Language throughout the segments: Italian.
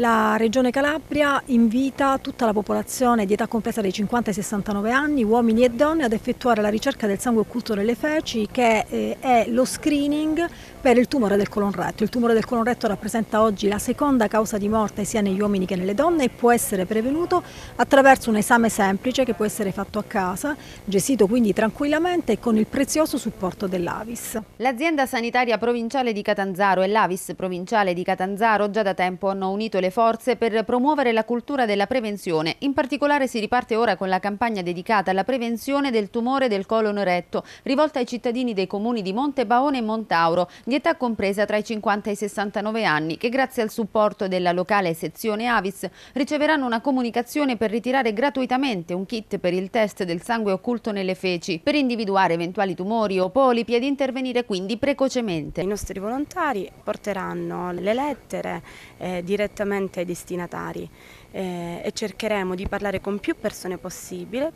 La Regione Calabria invita tutta la popolazione di età compresa dai 50 ai 69 anni, uomini e donne, ad effettuare la ricerca del sangue occulto nelle feci che eh, è lo screening per il tumore del colon retto. Il tumore del colon retto rappresenta oggi la seconda causa di morte sia negli uomini che nelle donne e può essere prevenuto attraverso un esame semplice che può essere fatto a casa, gestito quindi tranquillamente e con il prezioso supporto dell'Avis. L'azienda sanitaria provinciale di Catanzaro e l'Avis provinciale di Catanzaro già da tempo hanno unito le le forze per promuovere la cultura della prevenzione. In particolare si riparte ora con la campagna dedicata alla prevenzione del tumore del colon retto, rivolta ai cittadini dei comuni di Montebaone e Montauro, di età compresa tra i 50 e i 69 anni, che grazie al supporto della locale sezione Avis riceveranno una comunicazione per ritirare gratuitamente un kit per il test del sangue occulto nelle feci, per individuare eventuali tumori o polipi ed intervenire quindi precocemente. I nostri volontari porteranno le lettere eh, direttamente direttamente ai destinatari eh, e cercheremo di parlare con più persone possibile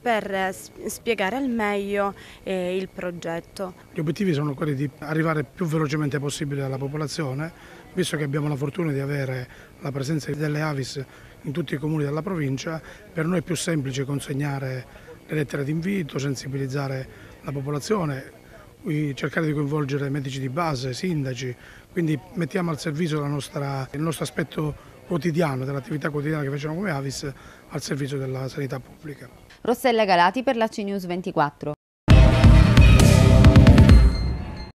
per eh, spiegare al meglio eh, il progetto. Gli obiettivi sono quelli di arrivare più velocemente possibile alla popolazione, visto che abbiamo la fortuna di avere la presenza delle Avis in tutti i comuni della provincia, per noi è più semplice consegnare le lettere d'invito, sensibilizzare la popolazione, cercare di coinvolgere medici di base, sindaci, quindi mettiamo al servizio nostra, il nostro aspetto quotidiano, dell'attività quotidiana che facciamo come Avis al servizio della sanità pubblica. Rossella Galati per la CNews 24.